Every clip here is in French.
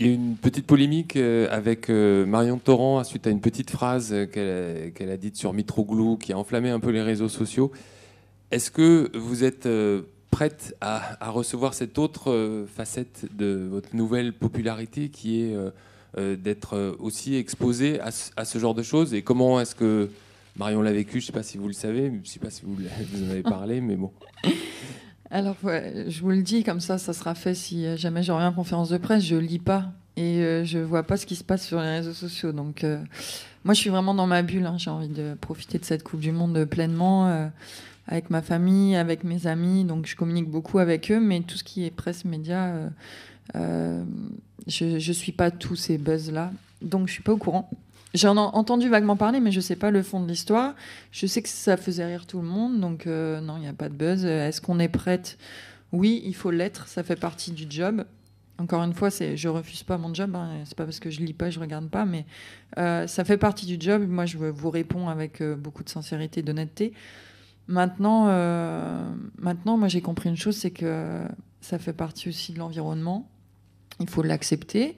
Il y a une petite polémique euh, avec euh, Marion Torrent suite à une petite phrase euh, qu'elle a, dite sur Mitroglou qui a enflammé un peu les réseaux sociaux. Est-ce que vous êtes prête à, recevoir cette autre facette de votre nouvelle popularité qui est d'être aussi exposée à, ce genre de choses Et comment est-ce que Marion l'a vécu Je ne sais pas si vous le savez, je ne sais pas si vous, vous en avez parlé, mais bon. Alors, je vous le dis, comme ça, ça sera fait si jamais j'aurai une conférence de presse. Je lis pas et je euh, je vois pas ce qui se passe sur les réseaux sociaux. Donc, euh, moi, je suis vraiment dans ma bulle. Hein. J'ai envie de profiter de cette Coupe du Monde pleinement euh, avec ma famille, avec mes amis. Donc, je communique beaucoup avec eux, mais tout ce qui est presse, média, je, ne suis pas tous ces buzz là. Donc, je suis pas au courant. J'en ai entendu vaguement parler, mais je ne sais pas le fond de l'histoire. Je sais que ça faisait rire tout le monde, donc euh, non, il n'y a pas de buzz. Euh, est-ce qu'on est prête Oui, il faut l'être, ça fait partie du job. Encore une fois, je je refuse pas mon job, hein, c'est pas parce que je lis pas, je regarde pas, mais euh, ça fait partie du job. Moi, je vous réponds avec beaucoup de sincérité et d'honnêteté. Maintenant, maintenant, moi, j'ai compris une chose, c'est que ça fait partie aussi de l'environnement il faut l'accepter.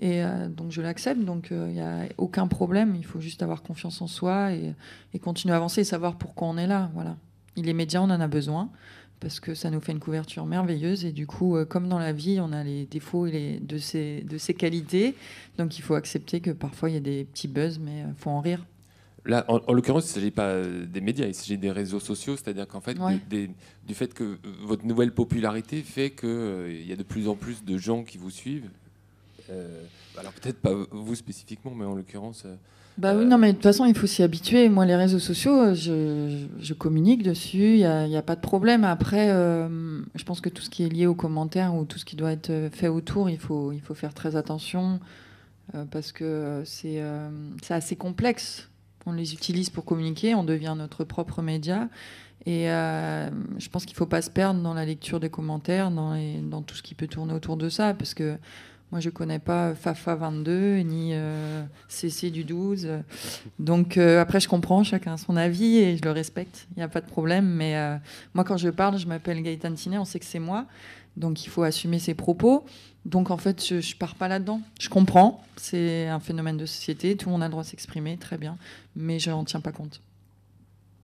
Et euh, donc je l'accepte, donc euh, il n'y a aucun problème, il faut juste avoir confiance en soi et, continuer à avancer et savoir pourquoi on est là. Voilà. il est médias, on en a besoin parce que ça nous fait une couverture merveilleuse et du coup, euh, comme dans la vie, on a les défauts et les, de, ces de ses qualités, donc il faut accepter que parfois il y a des petits buzz, mais il faut en rire. Là, en, l'occurrence, il ne s'agit pas euh, des médias, il s'agit des réseaux sociaux, c'est-à-dire qu'en fait, du fait que euh, votre nouvelle popularité fait qu'il euh, y a de plus en plus de gens qui vous suivent. alors peut-être pas vous spécifiquement, mais en l'occurrence... Bah oui, non, mais de toute façon, il faut s'y habituer. Moi, les réseaux sociaux, je, communique dessus, il n'y a, pas de problème. Après, je pense que tout ce qui est lié aux commentaires ou tout ce qui doit être fait autour, il faut, il faut faire très attention parce que c'est assez complexe on les utilise pour communiquer, on devient notre propre média. Et euh, je pense qu'il ne faut pas se perdre dans la lecture des commentaires, dans, dans, tout ce qui peut tourner autour de ça, parce que moi je ne connais pas Fafa22, ni euh, c'est du 12. Donc euh, après, je comprends, chacun son avis et je le respecte, il n'y a pas de problème. Mais euh, moi, quand je parle, je m'appelle Gaëtan Tinet, on sait que c'est moi. Donc il faut assumer ses propos. Donc en fait, je, ne pars pas là-dedans. Je comprends, c'est un phénomène de société, tout le monde a le droit de s'exprimer, très bien. Mais je n'en tiens pas compte.